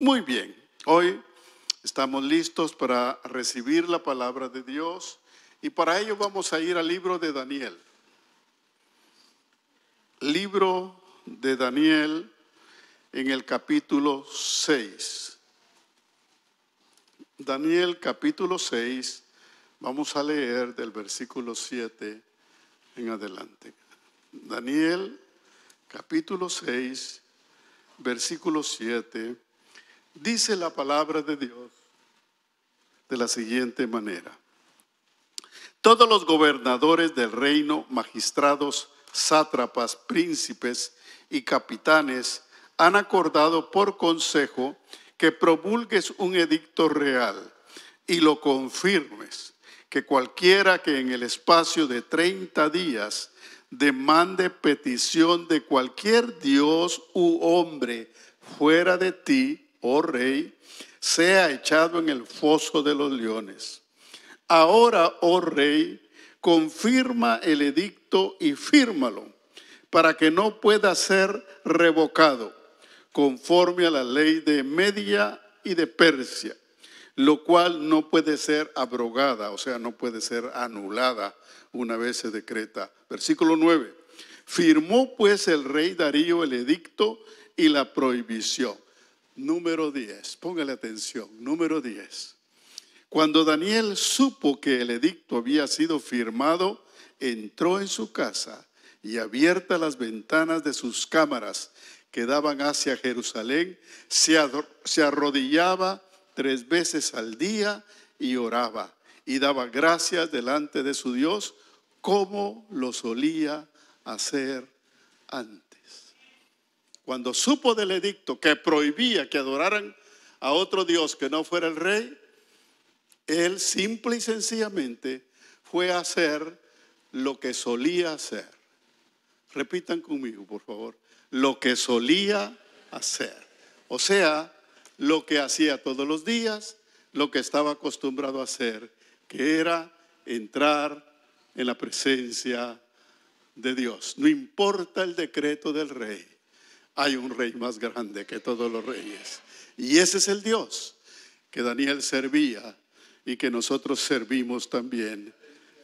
Muy bien, hoy estamos listos para recibir la palabra de Dios y para ello vamos a ir al libro de Daniel. Libro de Daniel en el capítulo 6. Daniel capítulo 6, vamos a leer del versículo 7 en adelante. Daniel capítulo 6, versículo 7 Dice la palabra de Dios de la siguiente manera. Todos los gobernadores del reino, magistrados, sátrapas, príncipes y capitanes han acordado por consejo que promulgues un edicto real y lo confirmes, que cualquiera que en el espacio de 30 días demande petición de cualquier dios u hombre fuera de ti, oh rey, sea echado en el foso de los leones. Ahora, oh rey, confirma el edicto y fírmalo, para que no pueda ser revocado, conforme a la ley de Media y de Persia, lo cual no puede ser abrogada, o sea, no puede ser anulada una vez se decreta. Versículo 9. Firmó pues el rey Darío el edicto y la prohibición número 10. Póngale atención, número 10. Cuando Daniel supo que el edicto había sido firmado, entró en su casa y abierta las ventanas de sus cámaras que daban hacia Jerusalén, se, se arrodillaba tres veces al día y oraba y daba gracias delante de su Dios como lo solía hacer antes. Cuando supo del edicto que prohibía que adoraran a otro Dios que no fuera el rey, él simple y sencillamente fue a hacer lo que solía hacer. Repitan conmigo, por favor. Lo que solía hacer. O sea, lo que hacía todos los días, lo que estaba acostumbrado a hacer, que era entrar en la presencia de Dios. No importa el decreto del rey, hay un rey más grande que todos los reyes. Y ese es el Dios que Daniel servía y que nosotros servimos también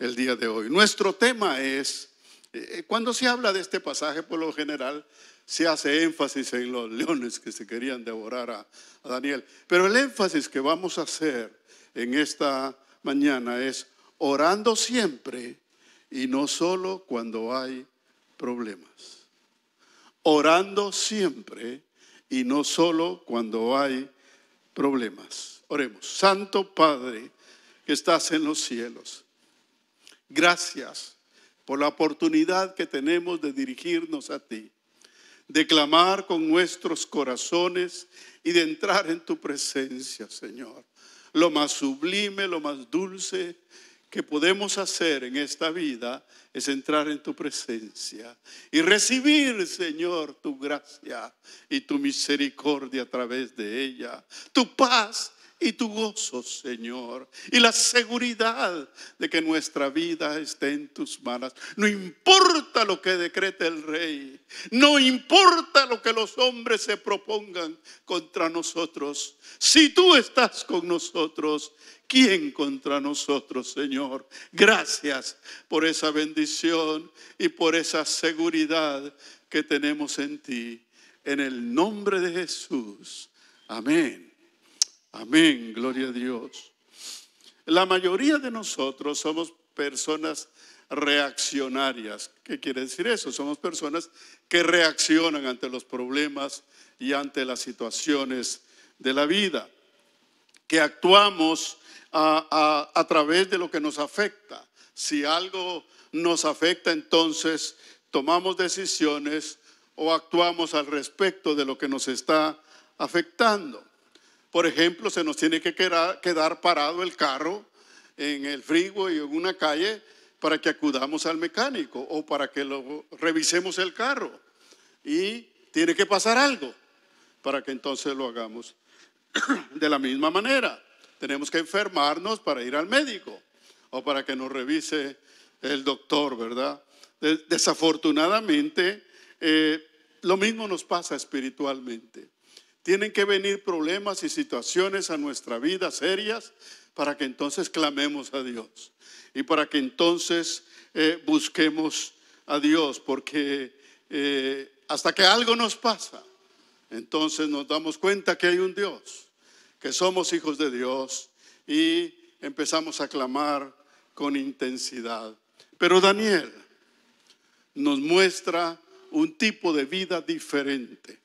el día de hoy. Nuestro tema es, eh, cuando se habla de este pasaje, por lo general, se hace énfasis en los leones que se querían devorar a, Daniel. Pero el énfasis que vamos a hacer en esta mañana es orando siempre y no solo cuando hay problemas orando siempre y no solo cuando hay problemas. Oremos. Santo Padre que estás en los cielos, gracias por la oportunidad que tenemos de dirigirnos a ti, de clamar con nuestros corazones y de entrar en tu presencia, Señor. Lo más sublime, lo más dulce que podemos hacer en esta vida es entrar en tu presencia y recibir, Señor, tu gracia y tu misericordia a través de ella, tu paz y tu gozo, Señor, y la seguridad de que nuestra vida esté en tus manos. No importa lo que decrete el rey, no importa lo que los hombres se propongan contra nosotros. Si tú estás con nosotros, ¿quién contra nosotros, Señor? Gracias por esa bendición y por esa seguridad que tenemos en ti. En el nombre de Jesús. Amén. Amén, gloria a Dios. La mayoría de nosotros somos personas reaccionarias. ¿Qué quiere decir eso? Somos personas que reaccionan ante los problemas y ante las situaciones de la vida, que actuamos a, través de lo que nos afecta. Si algo nos afecta, entonces tomamos decisiones o actuamos al respecto de lo que nos está afectando. Por ejemplo, se nos tiene que quedar parado el carro en el frigo y en una calle para que acudamos al mecánico o para que lo revisemos el carro. Y tiene que pasar algo para que entonces lo hagamos de la misma manera. Tenemos que enfermarnos para ir al médico o para que nos revise el doctor, ¿verdad? Desafortunadamente, eh, lo mismo nos pasa espiritualmente. Tienen que venir problemas y situaciones a nuestra vida serias para que entonces clamemos a Dios y para que entonces eh, busquemos a Dios, porque eh, hasta que algo nos pasa, entonces nos damos cuenta que hay un Dios, que somos hijos de Dios y empezamos a clamar con intensidad. Pero Daniel nos muestra un tipo de vida diferente.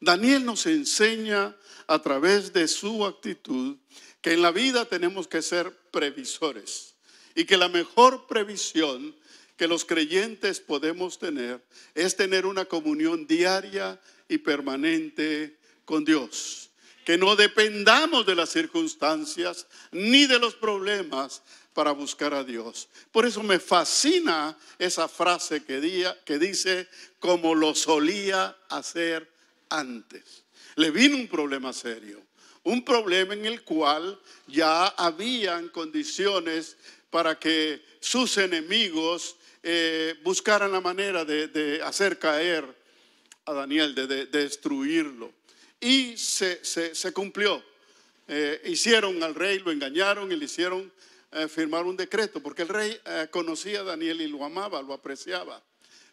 Daniel nos enseña a través de su actitud que en la vida tenemos que ser previsores y que la mejor previsión que los creyentes podemos tener es tener una comunión diaria y permanente con Dios. Que no dependamos de las circunstancias ni de los problemas para buscar a Dios. Por eso me fascina esa frase que, que dice, como lo solía hacer antes. Le vino un problema serio, un problema en el cual ya habían condiciones para que sus enemigos eh, buscaran la manera de, hacer caer a Daniel, de, destruirlo. Y se, cumplió. Eh, hicieron al rey, lo engañaron y le hicieron eh, firmar un decreto, porque el rey conocía a Daniel y lo amaba, lo apreciaba.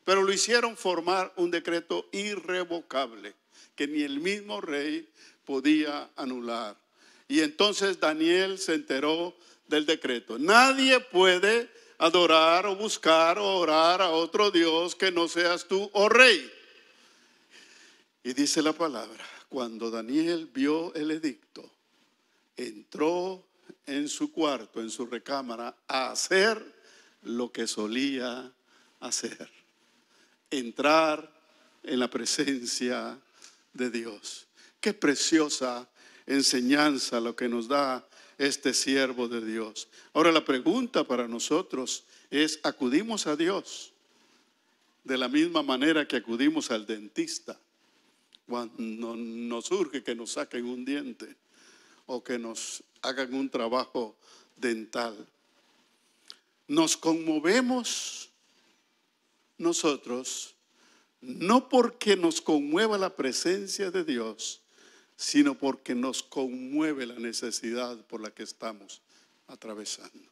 Pero lo hicieron formar un decreto irrevocable que ni el mismo rey podía anular. Y entonces Daniel se enteró del decreto. Nadie puede adorar o buscar o orar a otro Dios que no seas tú, o oh rey. Y dice la palabra, cuando Daniel vio el edicto, entró en su cuarto, en su recámara, a hacer lo que solía hacer, entrar en la presencia de Dios. Qué preciosa enseñanza lo que nos da este siervo de Dios. Ahora la pregunta para nosotros es, ¿acudimos a Dios de la misma manera que acudimos al dentista cuando nos urge que nos saquen un diente o que nos hagan un trabajo dental? ¿Nos conmovemos nosotros no porque nos conmueva la presencia de Dios, sino porque nos conmueve la necesidad por la que estamos atravesando.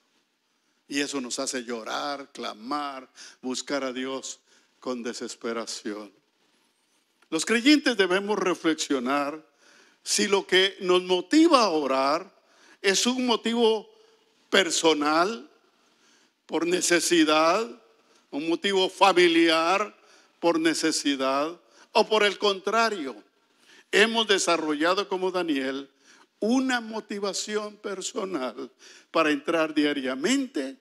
Y eso nos hace llorar, clamar, buscar a Dios con desesperación. Los creyentes debemos reflexionar si lo que nos motiva a orar es un motivo personal, por necesidad, un motivo familiar, por necesidad o por el contrario, hemos desarrollado como Daniel una motivación personal para entrar diariamente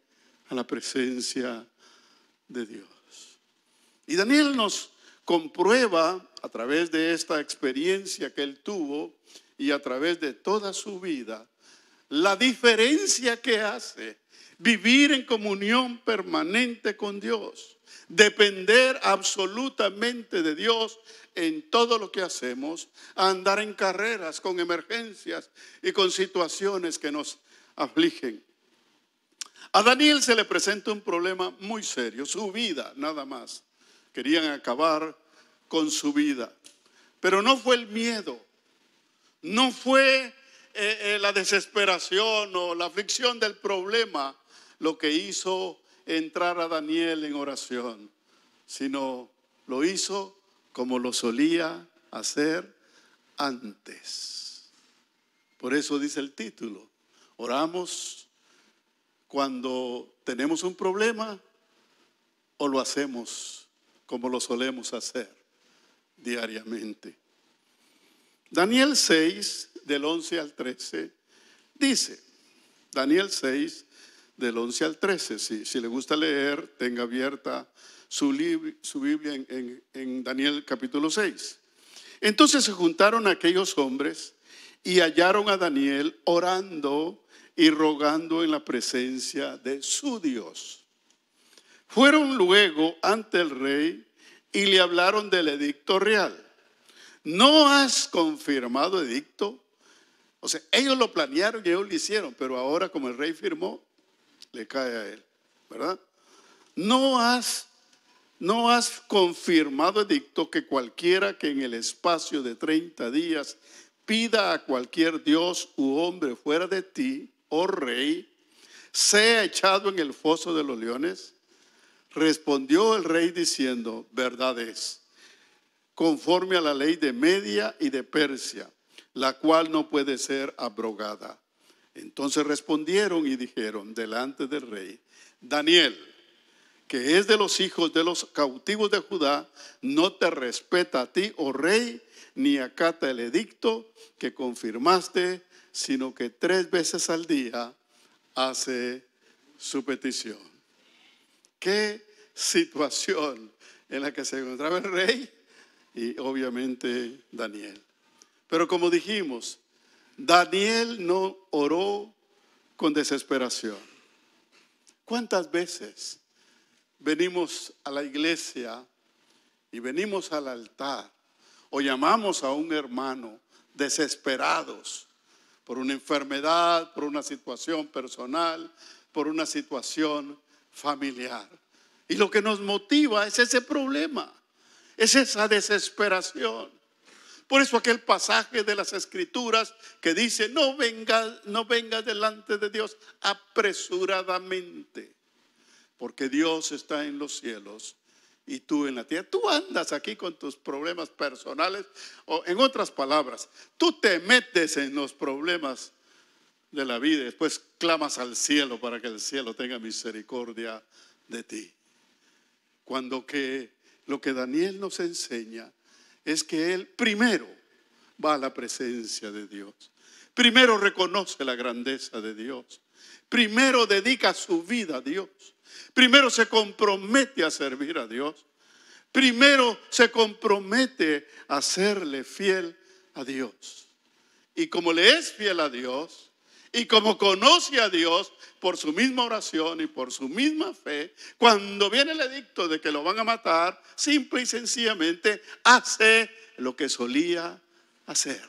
a la presencia de Dios. Y Daniel nos comprueba a través de esta experiencia que él tuvo y a través de toda su vida la diferencia que hace vivir en comunión permanente con Dios depender absolutamente de Dios en todo lo que hacemos, andar en carreras con emergencias y con situaciones que nos afligen. A Daniel se le presenta un problema muy serio, su vida nada más. Querían acabar con su vida. Pero no fue el miedo, no fue eh, eh, la desesperación o la aflicción del problema lo que hizo entrar a Daniel en oración, sino lo hizo como lo solía hacer antes. Por eso dice el título, oramos cuando tenemos un problema o lo hacemos como lo solemos hacer diariamente. Daniel 6, del 11 al 13, dice, Daniel 6, del 11 al 13. Si, le gusta leer, tenga abierta su, Biblia en, en Daniel capítulo 6. Entonces se juntaron aquellos hombres y hallaron a Daniel orando y rogando en la presencia de su Dios. Fueron luego ante el rey y le hablaron del edicto real. No has confirmado edicto. O sea, ellos lo planearon y ellos lo hicieron, pero ahora como el rey firmó, le cae a él, ¿verdad? No has, no has confirmado edicto que cualquiera que en el espacio de 30 días pida a cualquier dios u hombre fuera de ti, oh rey, sea echado en el foso de los leones. Respondió el rey diciendo, verdad es, conforme a la ley de Media y de Persia, la cual no puede ser abrogada. Entonces respondieron y dijeron delante del rey, Daniel, que es de los hijos de los cautivos de Judá, no te respeta a ti, oh rey, ni acata el edicto que confirmaste, sino que tres veces al día hace su petición. Qué situación en la que se encontraba el rey y obviamente Daniel. Pero como dijimos, Daniel no oró con desesperación. ¿Cuántas veces venimos a la iglesia y venimos al altar o llamamos a un hermano desesperados por una enfermedad, por una situación personal, por una situación familiar? Y lo que nos motiva es ese problema, es esa desesperación. Por eso aquel pasaje de las escrituras que dice, no venga no venga delante de Dios apresuradamente, porque Dios está en los cielos y tú en la tierra. Tú andas aquí con tus problemas personales, o en otras palabras, tú te metes en los problemas de la vida y después clamas al cielo para que el cielo tenga misericordia de ti. Cuando que lo que Daniel nos enseña es que él primero va a la presencia de Dios. Primero reconoce la grandeza de Dios. Primero dedica su vida a Dios. Primero se compromete a servir a Dios. Primero se compromete a serle fiel a Dios. Y como le es fiel a Dios, y como conoce a Dios por su misma oración y por su misma fe, cuando viene el edicto de que lo van a matar, simple y sencillamente hace lo que solía hacer.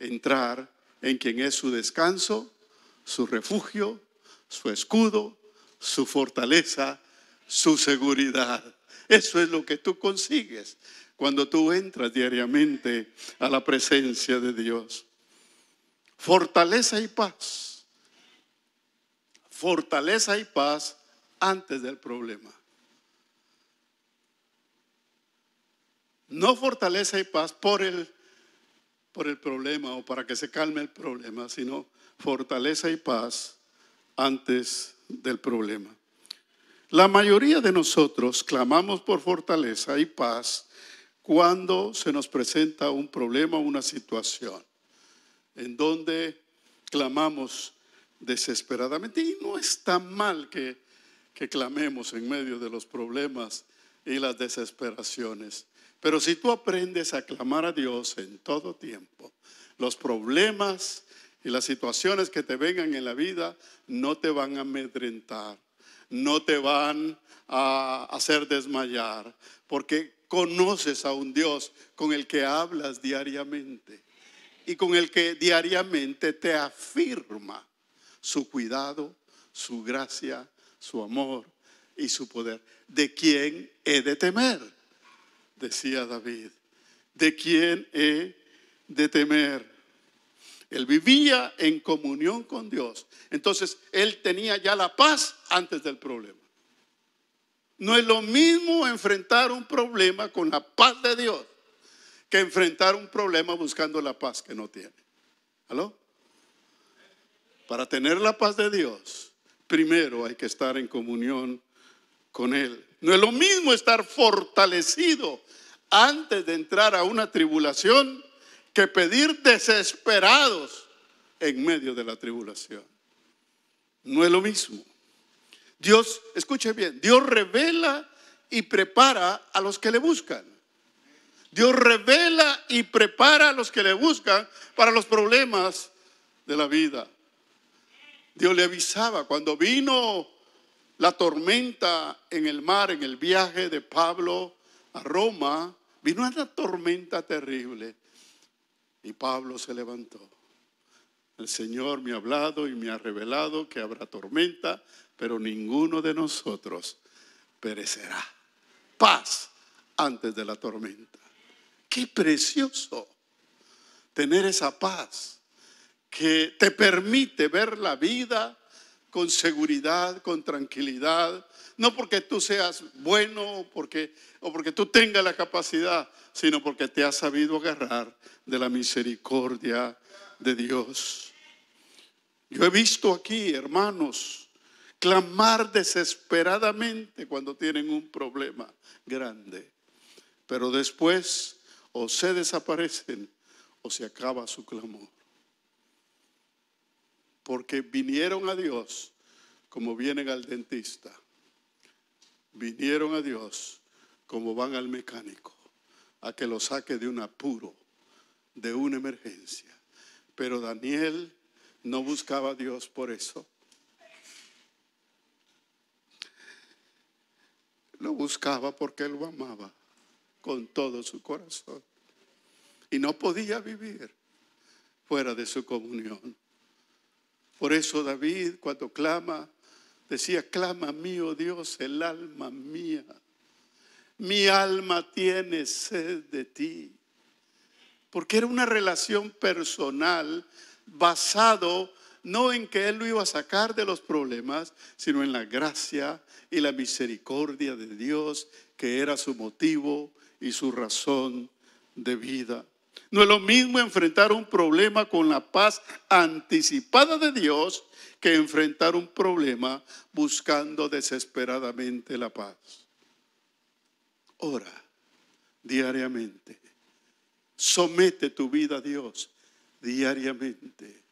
Entrar en quien es su descanso, su refugio, su escudo, su fortaleza, su seguridad. Eso es lo que tú consigues cuando tú entras diariamente a la presencia de Dios. Fortaleza y paz. Fortaleza y paz antes del problema. No fortaleza y paz por el, problema o para que se calme el problema, sino fortaleza y paz antes del problema. La mayoría de nosotros clamamos por fortaleza y paz cuando se nos presenta un problema o una situación en donde clamamos desesperadamente. Y no está mal que, que clamemos en medio de los problemas y las desesperaciones. Pero si tú aprendes a clamar a Dios en todo tiempo, los problemas y las situaciones que te vengan en la vida no te van a amedrentar, no te van a hacer desmayar, porque conoces a un Dios con el que hablas diariamente y con el que diariamente te afirma su cuidado, su gracia, su amor y su poder. ¿De quién he de temer? Decía David. ¿De quién he de temer? Él vivía en comunión con Dios. Entonces, él tenía ya la paz antes del problema. No es lo mismo enfrentar un problema con la paz de Dios que enfrentar un problema buscando la paz que no tiene. ¿Aló? Para tener la paz de Dios, primero hay que estar en comunión con Él. No es lo mismo estar fortalecido antes de entrar a una tribulación que pedir desesperados en medio de la tribulación. No es lo mismo. Dios, escuche bien, Dios revela y prepara a los que le buscan. Dios revela y prepara a los que le buscan para los problemas de la vida. Dios le avisaba cuando vino la tormenta en el mar, en el viaje de Pablo a Roma, vino una tormenta terrible y Pablo se levantó. El Señor me ha hablado y me ha revelado que habrá tormenta, pero ninguno de nosotros perecerá. Paz antes de la tormenta. Qué precioso tener esa paz que te permite ver la vida con seguridad, con tranquilidad, no porque tú seas bueno porque, o porque tú tengas la capacidad, sino porque te has sabido agarrar de la misericordia de Dios. Yo he visto aquí, hermanos, clamar desesperadamente cuando tienen un problema grande, pero después o se desaparecen o se acaba su clamor. Porque vinieron a Dios como vienen al dentista. Vinieron a Dios como van al mecánico a que lo saque de un apuro, de una emergencia. Pero Daniel no buscaba a Dios por eso. Lo buscaba porque él lo amaba con todo su corazón. Y no podía vivir fuera de su comunión. Por eso David cuando clama, decía, clama mío Dios, el alma mía. Mi alma tiene sed de ti. Porque era una relación personal basado no en que Él lo iba a sacar de los problemas, sino en la gracia y la misericordia de Dios, que era su motivo y su razón de vida. No es lo mismo enfrentar un problema con la paz anticipada de Dios que enfrentar un problema buscando desesperadamente la paz. Ora diariamente. Somete tu vida a Dios diariamente.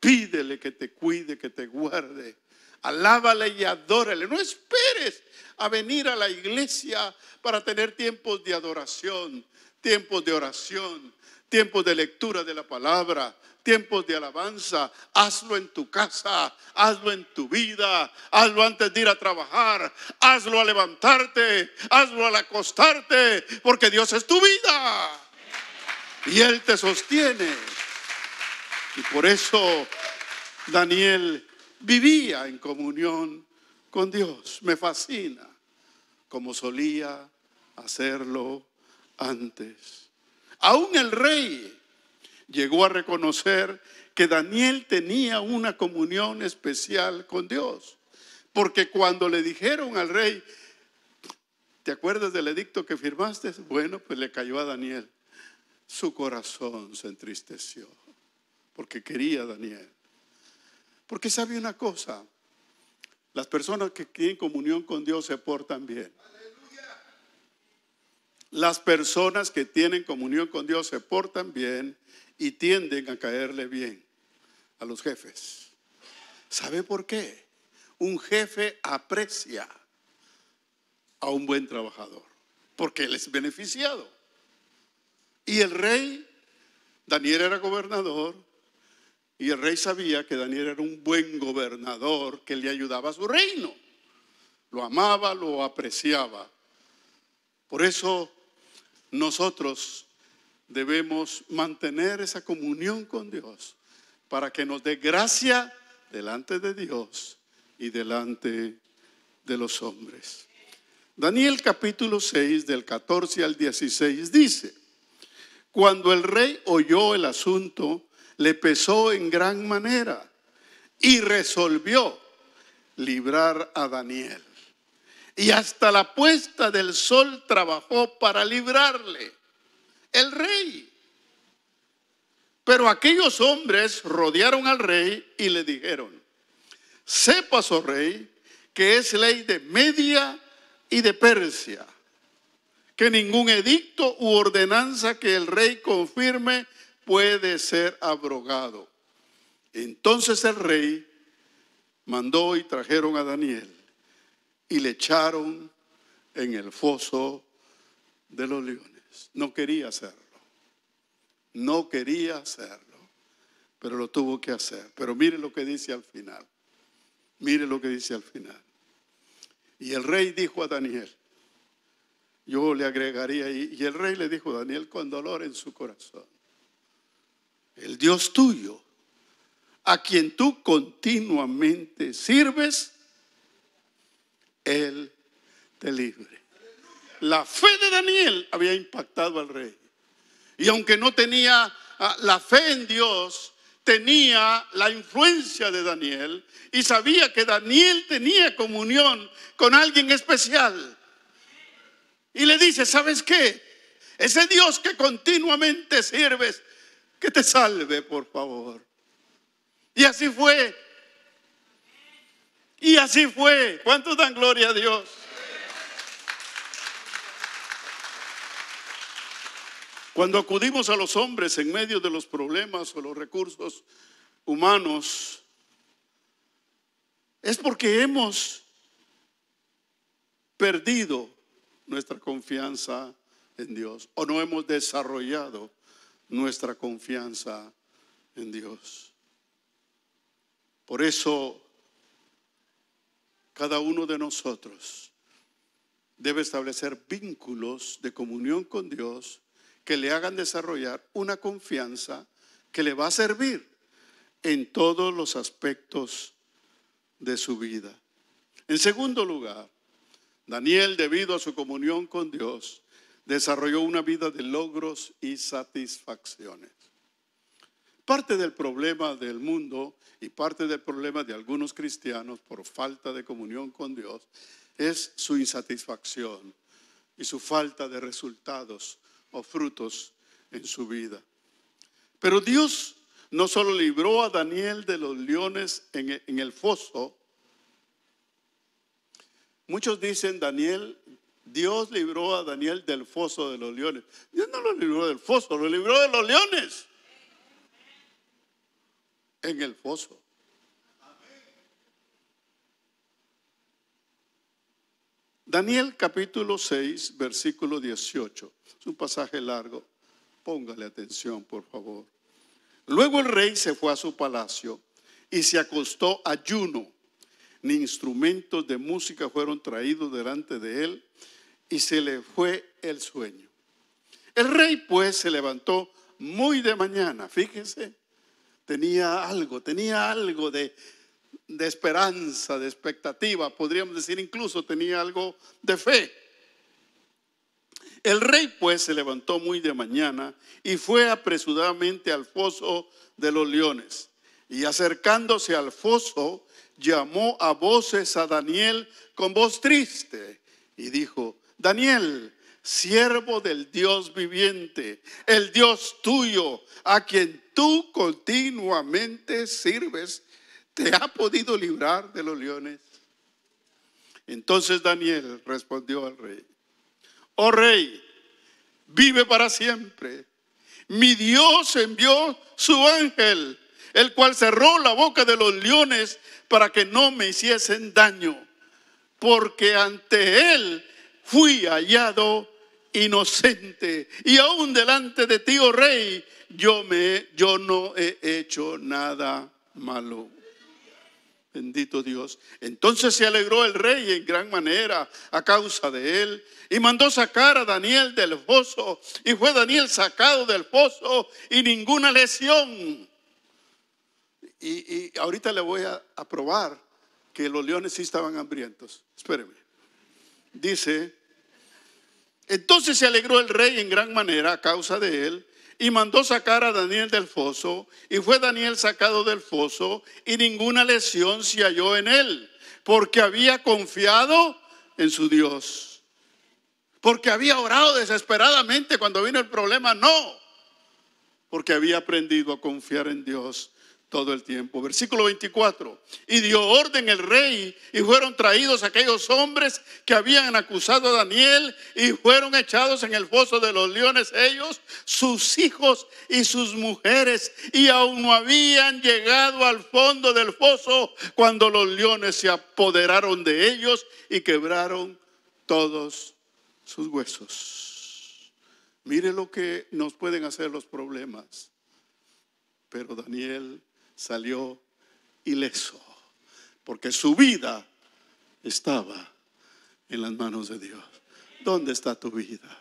Pídele que te cuide, que te guarde, Alábale y adórale. No esperes a venir a la iglesia para tener tiempos de adoración, tiempos de oración, tiempos de lectura de la palabra, tiempos de alabanza. Hazlo en tu casa, hazlo en tu vida, hazlo antes de ir a trabajar, hazlo a levantarte, hazlo al acostarte, porque Dios es tu vida. Y Él te sostiene. Y por eso Daniel vivía en comunión con Dios. Me fascina como solía hacerlo antes. Aún el rey llegó a reconocer que Daniel tenía una comunión especial con Dios, porque cuando le dijeron al rey, ¿te acuerdas del edicto que firmaste? Bueno, pues le cayó a Daniel. Su corazón se entristeció, porque quería a Daniel. Porque sabe una cosa, las personas que tienen comunión con Dios se portan bien. Las personas que tienen comunión con Dios se portan bien y tienden a caerle bien a los jefes. ¿Sabe por qué? Un jefe aprecia a un buen trabajador porque él es beneficiado. Y el rey, Daniel era gobernador, y el rey sabía que Daniel era un buen gobernador que le ayudaba a su reino. Lo amaba, lo apreciaba. Por eso nosotros debemos mantener esa comunión con Dios para que nos dé gracia delante de Dios y delante de los hombres. Daniel capítulo 6 del 14 al 16 dice, cuando el rey oyó el asunto, le pesó en gran manera y resolvió librar a Daniel. Y hasta la puesta del sol trabajó para librarle el rey. Pero aquellos hombres rodearon al rey y le dijeron, sepas, oh rey, que es ley de Media y de Persia, que ningún edicto u ordenanza que el rey confirme puede ser abrogado. Entonces el rey mandó y trajeron a Daniel y le echaron en el foso de los leones. No quería hacerlo. No quería hacerlo, pero lo tuvo que hacer. Pero mire lo que dice al final. Mire lo que dice al final. Y el rey dijo a Daniel, yo le agregaría, y el rey le dijo a Daniel con dolor en su corazón, el Dios tuyo, a quien tú continuamente sirves, Él te libre. La fe de Daniel había impactado al rey. Y aunque no tenía ah, la fe en Dios, tenía la influencia de Daniel y sabía que Daniel tenía comunión con alguien especial. Y le dice, ¿sabes qué? Ese Dios que continuamente sirves que te salve, por favor. Y así fue. Y así fue. ¿Cuántos dan gloria a Dios? Cuando acudimos a los hombres en medio de los problemas o los recursos humanos, es porque hemos perdido nuestra confianza en Dios o no hemos desarrollado nuestra confianza en Dios. Por eso, cada uno de nosotros debe establecer vínculos de comunión con Dios que le hagan desarrollar una confianza que le va a servir en todos los aspectos de su vida. En segundo lugar, Daniel, debido a su comunión con Dios, desarrolló una vida de logros y satisfacciones. Parte del problema del mundo y parte del problema de algunos cristianos por falta de comunión con Dios es su insatisfacción y su falta de resultados o frutos en su vida. Pero Dios no solo libró a Daniel de los leones en el foso, muchos dicen Daniel Dios libró a Daniel del foso de los leones. Dios no lo libró del foso, lo libró de los leones. En el foso. Daniel capítulo 6, versículo 18. Es un pasaje largo. Póngale atención, por favor. Luego el rey se fue a su palacio y se acostó ayuno. Ni instrumentos de música fueron traídos delante de él, y se le fue el sueño. El rey pues se levantó muy de mañana, fíjense, tenía algo, tenía algo de, esperanza, de expectativa, podríamos decir incluso tenía algo de fe. El rey pues se levantó muy de mañana y fue apresuradamente al foso de los leones. Y acercándose al foso, llamó a voces a Daniel con voz triste y dijo, Daniel, siervo del Dios viviente, el Dios tuyo, a quien tú continuamente sirves, te ha podido librar de los leones. Entonces Daniel respondió al rey, oh rey, vive para siempre. Mi Dios envió su ángel, el cual cerró la boca de los leones para que no me hiciesen daño, porque ante él fui hallado inocente. Y aún delante de ti, oh rey, yo, me, yo no he hecho nada malo. Bendito Dios. Entonces se alegró el rey en gran manera a causa de él y mandó sacar a Daniel del pozo Y fue Daniel sacado del pozo y ninguna lesión. Y, ahorita le voy a, probar que los leones sí estaban hambrientos. Espéreme dice, entonces se alegró el rey en gran manera a causa de él y mandó sacar a Daniel del foso y fue Daniel sacado del foso y ninguna lesión se halló en él porque había confiado en su Dios. Porque había orado desesperadamente cuando vino el problema, no. Porque había aprendido a confiar en Dios todo el tiempo. Versículo 24. Y dio orden el rey y fueron traídos aquellos hombres que habían acusado a Daniel y fueron echados en el foso de los leones ellos, sus hijos y sus mujeres. Y aún no habían llegado al fondo del foso cuando los leones se apoderaron de ellos y quebraron todos sus huesos. Mire lo que nos pueden hacer los problemas. Pero Daniel salió ileso, porque su vida estaba en las manos de Dios. ¿Dónde está tu vida?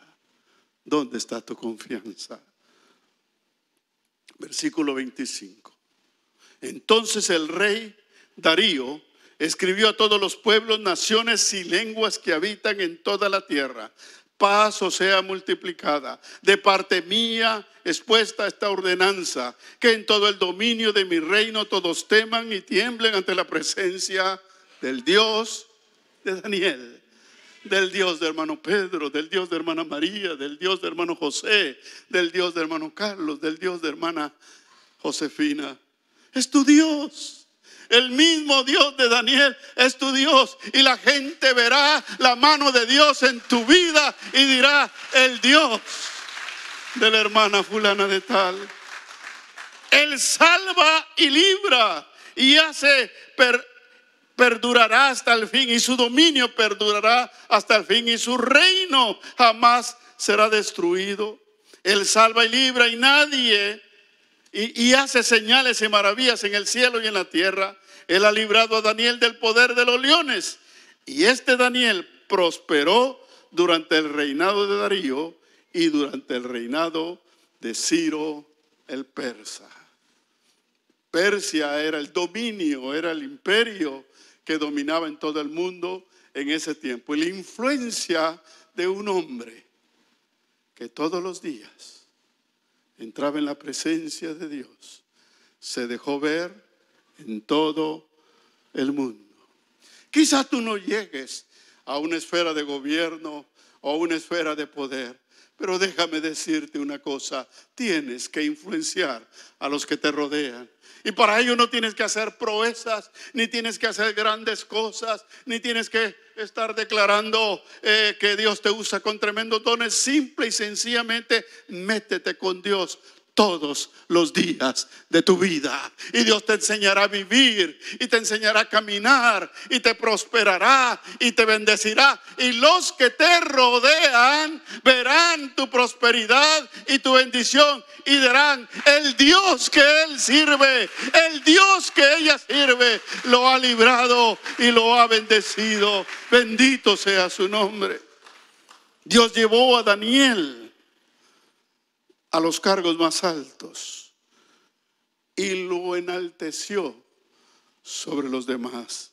¿Dónde está tu confianza? Versículo 25. Entonces el rey Darío escribió a todos los pueblos, naciones y lenguas que habitan en toda la tierra. Paz o sea multiplicada de parte mía expuesta esta ordenanza, que en todo el dominio de mi reino todos teman y tiemblen ante la presencia del Dios de Daniel del Dios de hermano Pedro, del Dios de hermana María, del Dios de hermano José, del Dios de hermano Carlos, del Dios de hermana Josefina. Es tu Dios. El mismo Dios de Daniel es tu Dios. Y la gente verá la mano de Dios en tu vida y dirá, el Dios de la hermana fulana de tal. Él salva y libra y hace perdurará hasta el fin y su dominio perdurará hasta el fin y su reino jamás será destruido. Él salva y libra y nadie y, y hace señales y maravillas en el cielo y en la tierra. Él ha librado a Daniel del poder de los leones y este Daniel prosperó durante el reinado de Darío y durante el reinado de Ciro el persa. Persia era el dominio, era el imperio que dominaba en todo el mundo en ese tiempo. Y la influencia de un hombre que todos los días entraba en la presencia de Dios se dejó ver en todo el mundo. Quizás tú no llegues a una esfera de gobierno o a una esfera de poder, pero déjame decirte una cosa, tienes que influenciar a los que te rodean. Y para ello no tienes que hacer proezas, ni tienes que hacer grandes cosas, ni tienes que estar declarando eh, que Dios te usa con tremendos dones. Simple y sencillamente métete con Dios todos los días de tu vida. Y Dios te enseñará a vivir y te enseñará a caminar y te prosperará y te bendecirá. Y los que te rodean verán tu prosperidad y tu bendición y dirán, el Dios que Él sirve, el Dios que ella sirve, lo ha librado y lo ha bendecido. Bendito sea su nombre. Dios llevó a Daniel a los cargos más altos y lo enalteció sobre los demás,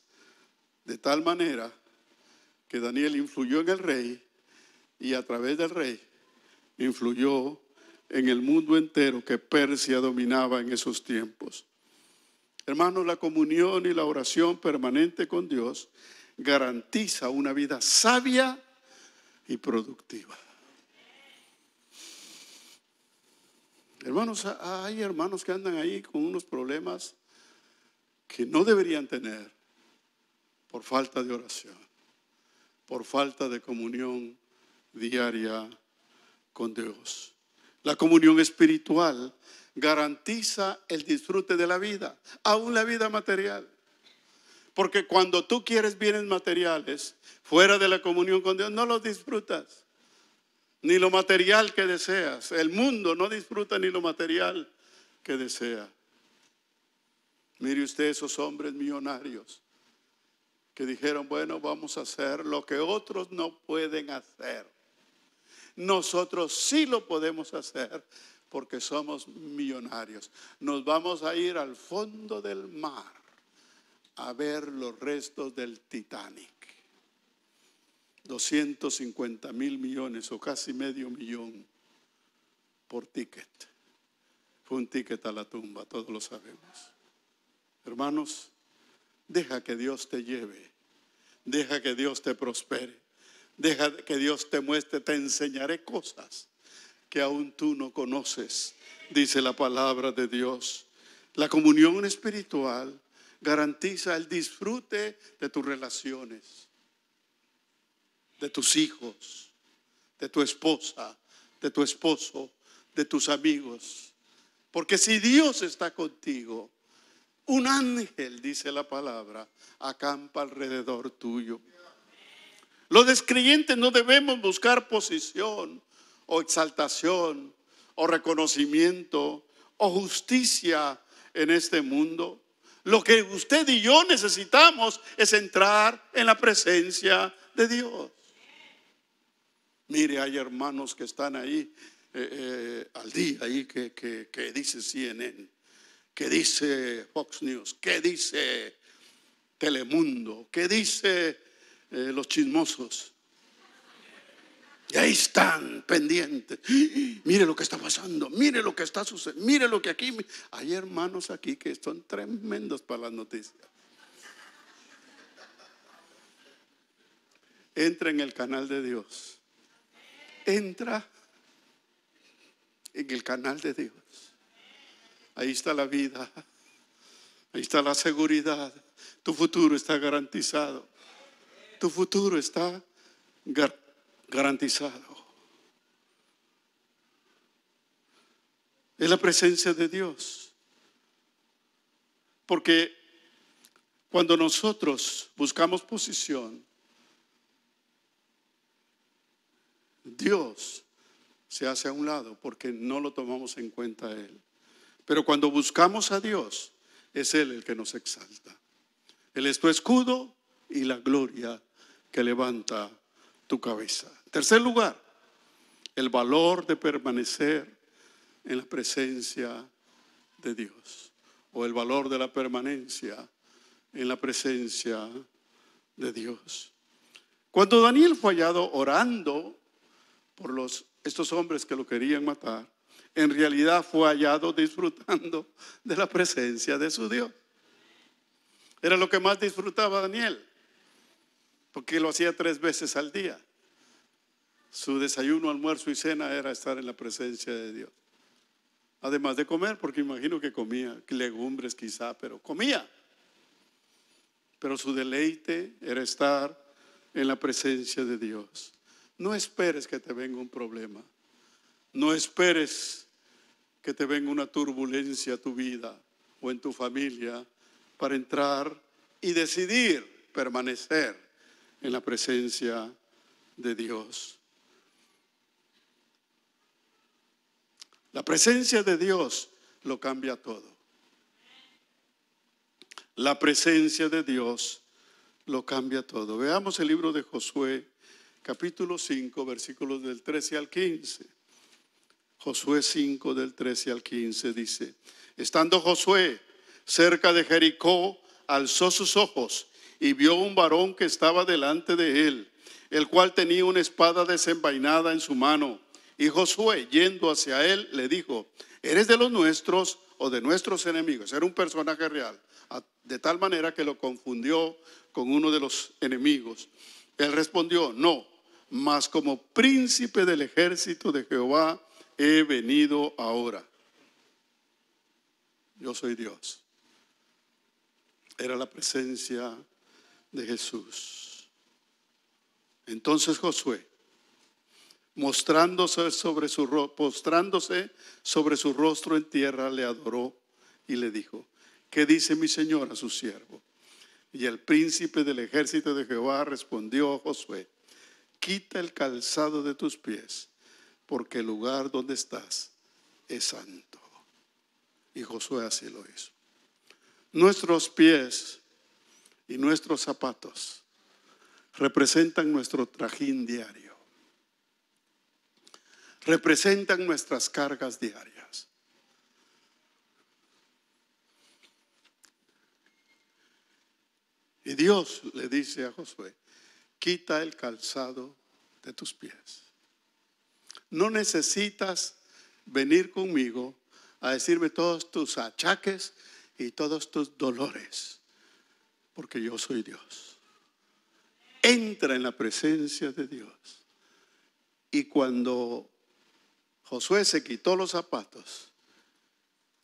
de tal manera que Daniel influyó en el rey y a través del rey influyó en el mundo entero que Persia dominaba en esos tiempos. Hermanos, la comunión y la oración permanente con Dios garantiza una vida sabia y productiva. Hermanos, hay hermanos que andan ahí con unos problemas que no deberían tener por falta de oración, por falta de comunión diaria con Dios. La comunión espiritual garantiza el disfrute de la vida, aún la vida material. Porque cuando tú quieres bienes materiales fuera de la comunión con Dios, no los disfrutas ni lo material que deseas. El mundo no disfruta ni lo material que desea. Mire usted esos hombres millonarios que dijeron, bueno, vamos a hacer lo que otros no pueden hacer. Nosotros sí lo podemos hacer porque somos millonarios. Nos vamos a ir al fondo del mar a ver los restos del Titanic. 250 mil millones o casi medio millón por ticket. Fue un ticket a la tumba, todos lo sabemos. Hermanos, deja que Dios te lleve, deja que Dios te prospere, deja que Dios te muestre, te enseñaré cosas que aún tú no conoces, dice la palabra de Dios. La comunión espiritual garantiza el disfrute de tus relaciones de tus hijos, de tu esposa, de tu esposo, de tus amigos. Porque si Dios está contigo, un ángel, dice la palabra, acampa alrededor tuyo. Los descreyentes no debemos buscar posición o exaltación o reconocimiento o justicia en este mundo. Lo que usted y yo necesitamos es entrar en la presencia de Dios. Mire, hay hermanos que están ahí eh, eh, al día, ahí que, dice CNN, que dice Fox News, que dice Telemundo, que dice eh, los chismosos. Y ahí están pendientes. Mire lo que está pasando, mire lo que está sucediendo, mire lo que aquí. Hay hermanos aquí que son tremendos para las noticias. Entra en el canal de Dios entra en el canal de Dios. Ahí está la vida, ahí está la seguridad. Tu futuro está garantizado. Tu futuro está garantizado. Es la presencia de Dios. Porque cuando nosotros buscamos posición, Dios se hace a un lado porque no lo tomamos en cuenta a Él. Pero cuando buscamos a Dios, es Él el que nos exalta. Él es tu escudo y la gloria que levanta tu cabeza. Tercer lugar, el valor de permanecer en la presencia de Dios o el valor de la permanencia en la presencia de Dios. Cuando Daniel fue hallado orando por los, estos hombres que lo querían matar, en realidad fue hallado disfrutando de la presencia de su Dios. Era lo que más disfrutaba Daniel, porque lo hacía tres veces al día. Su desayuno, almuerzo y cena era estar en la presencia de Dios. Además de comer, porque imagino que comía legumbres quizá, pero comía. Pero su deleite era estar en la presencia de Dios. No esperes que te venga un problema. No esperes que te venga una turbulencia a tu vida o en tu familia para entrar y decidir permanecer en la presencia de Dios. La presencia de Dios lo cambia todo. La presencia de Dios lo cambia todo. Veamos el libro de Josué capítulo 5, versículos del 13 al 15. Josué 5 del 13 al 15 dice, estando Josué cerca de Jericó, alzó sus ojos y vio un varón que estaba delante de él, el cual tenía una espada desenvainada en su mano. Y Josué, yendo hacia él, le dijo, ¿eres de los nuestros o de nuestros enemigos? Era un personaje real, de tal manera que lo confundió con uno de los enemigos. Él respondió, no, mas como príncipe del ejército de Jehová he venido ahora. Yo soy Dios. Era la presencia de Jesús. Entonces Josué, mostrándose sobre su, postrándose sobre su rostro en tierra, le adoró y le dijo, ¿qué dice mi Señor a su siervo? Y el príncipe del ejército de Jehová respondió a Josué, quita el calzado de tus pies, porque el lugar donde estás es santo. Y Josué así lo hizo. Nuestros pies y nuestros zapatos representan nuestro trajín diario, representan nuestras cargas diarias. Y Dios le dice a Josué, quita el calzado de tus pies. No necesitas venir conmigo a decirme todos tus achaques y todos tus dolores, porque yo soy Dios. Entra en la presencia de Dios. Y cuando Josué se quitó los zapatos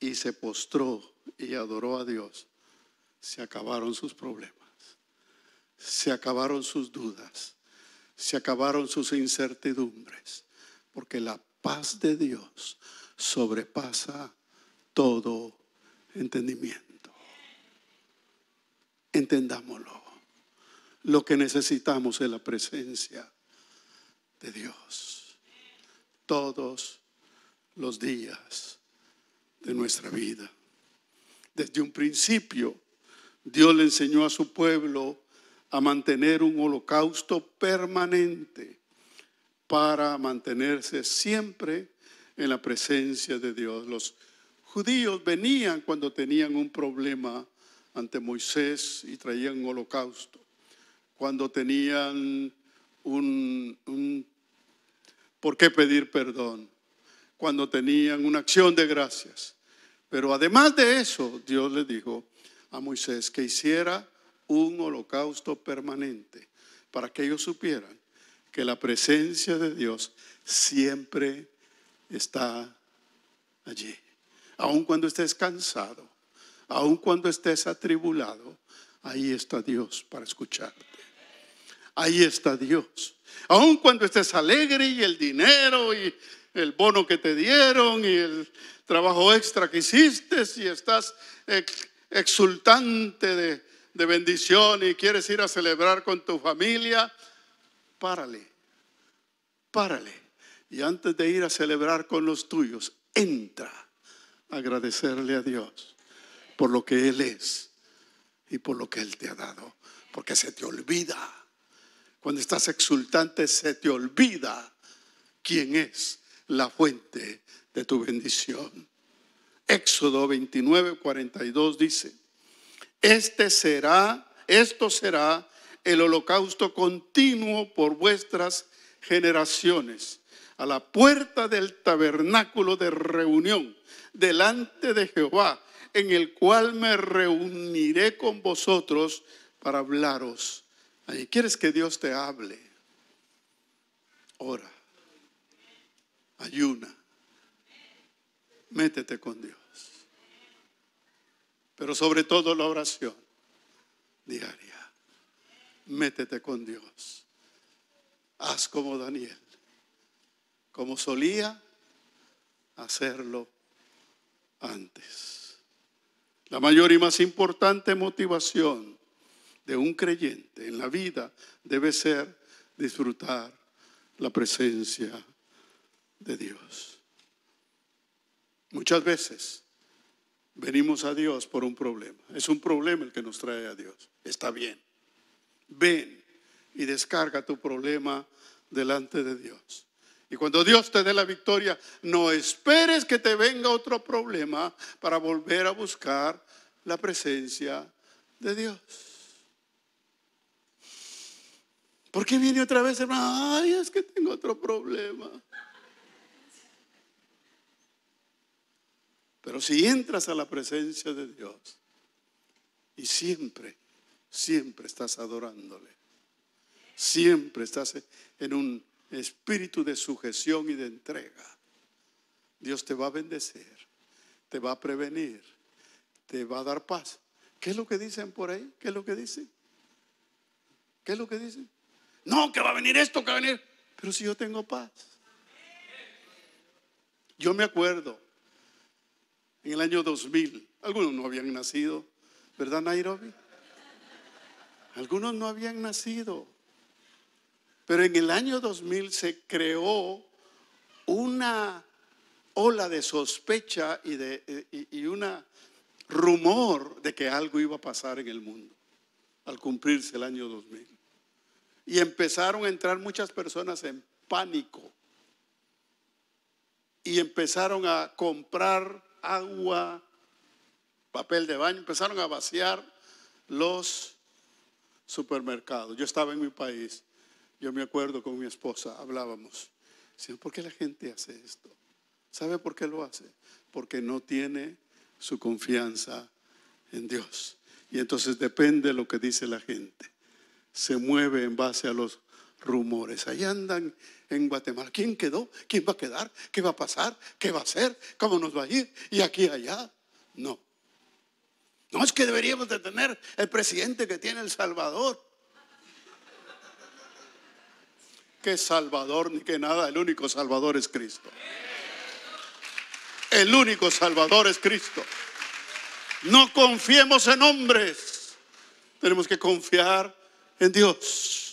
y se postró y adoró a Dios, se acabaron sus problemas se acabaron sus dudas, se acabaron sus incertidumbres, porque la paz de Dios sobrepasa todo entendimiento. Entendámoslo. Lo que necesitamos es la presencia de Dios todos los días de nuestra vida. Desde un principio, Dios le enseñó a su pueblo a mantener un holocausto permanente para mantenerse siempre en la presencia de Dios. Los judíos venían cuando tenían un problema ante Moisés y traían un holocausto. Cuando tenían un, un por qué pedir perdón, cuando tenían una acción de gracias. Pero además de eso, Dios le dijo a Moisés que hiciera un holocausto permanente, para que ellos supieran que la presencia de Dios siempre está allí. Aun cuando estés cansado, aun cuando estés atribulado, ahí está Dios para escucharte. Ahí está Dios. Aun cuando estés alegre y el dinero y el bono que te dieron y el trabajo extra que hiciste, y estás exultante de de bendición y quieres ir a celebrar con tu familia, párale, párale. Y antes de ir a celebrar con los tuyos, entra a agradecerle a Dios por lo que Él es y por lo que Él te ha dado, porque se te olvida. Cuando estás exultante, se te olvida quién es la fuente de tu bendición. Éxodo 29, 42 dice. Este será, esto será el holocausto continuo por vuestras generaciones. A la puerta del tabernáculo de reunión, delante de Jehová, en el cual me reuniré con vosotros para hablaros. quieres que Dios te hable. Ora. Ayuna. Métete con Dios pero sobre todo la oración diaria. Métete con Dios. Haz como Daniel, como solía hacerlo antes. La mayor y más importante motivación de un creyente en la vida debe ser disfrutar la presencia de Dios. Muchas veces Venimos a Dios por un problema. Es un problema el que nos trae a Dios. Está bien. Ven y descarga tu problema delante de Dios. Y cuando Dios te dé la victoria, no esperes que te venga otro problema para volver a buscar la presencia de Dios. ¿Por qué viene otra vez, hermano? Ay, es que tengo otro problema. Pero si entras a la presencia de Dios y siempre, siempre estás adorándole, siempre estás en un espíritu de sujeción y de entrega, Dios te va a bendecir, te va a prevenir, te va a dar paz. ¿Qué es lo que dicen por ahí? ¿Qué es lo que dicen? ¿Qué es lo que dicen? No, que va a venir esto, que va a venir. Pero si yo tengo paz. Yo me acuerdo en el año 2000. Algunos no habían nacido, ¿verdad Nairobi? Algunos no habían nacido. Pero en el año 2000 se creó una ola de sospecha y, de, y, una rumor de que algo iba a pasar en el mundo al cumplirse el año 2000. Y empezaron a entrar muchas personas en pánico y empezaron a comprar agua, papel de baño, empezaron a vaciar los supermercados. Yo estaba en mi país, yo me acuerdo con mi esposa, hablábamos, ¿por qué la gente hace esto? ¿Sabe por qué lo hace? Porque no tiene su confianza en Dios. Y entonces depende de lo que dice la gente. Se mueve en base a los rumores. ahí andan en Guatemala. ¿Quién quedó? ¿Quién va a quedar? ¿Qué va a pasar? ¿Qué va a hacer? ¿Cómo nos va a ir? Y aquí allá. No. No es que deberíamos de tener el presidente que tiene El Salvador. Que Salvador ni que nada, el único Salvador es Cristo. El único Salvador es Cristo. No confiemos en hombres. Tenemos que confiar en Dios.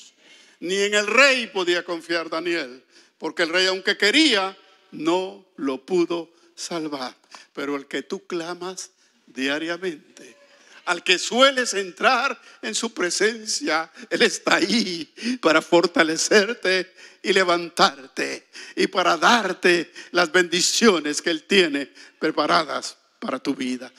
Ni en el rey podía confiar Daniel, porque el rey aunque quería, no lo pudo salvar. Pero el que tú clamas diariamente, al que sueles entrar en su presencia, Él está ahí para fortalecerte y levantarte y para darte las bendiciones que Él tiene preparadas para tu vida.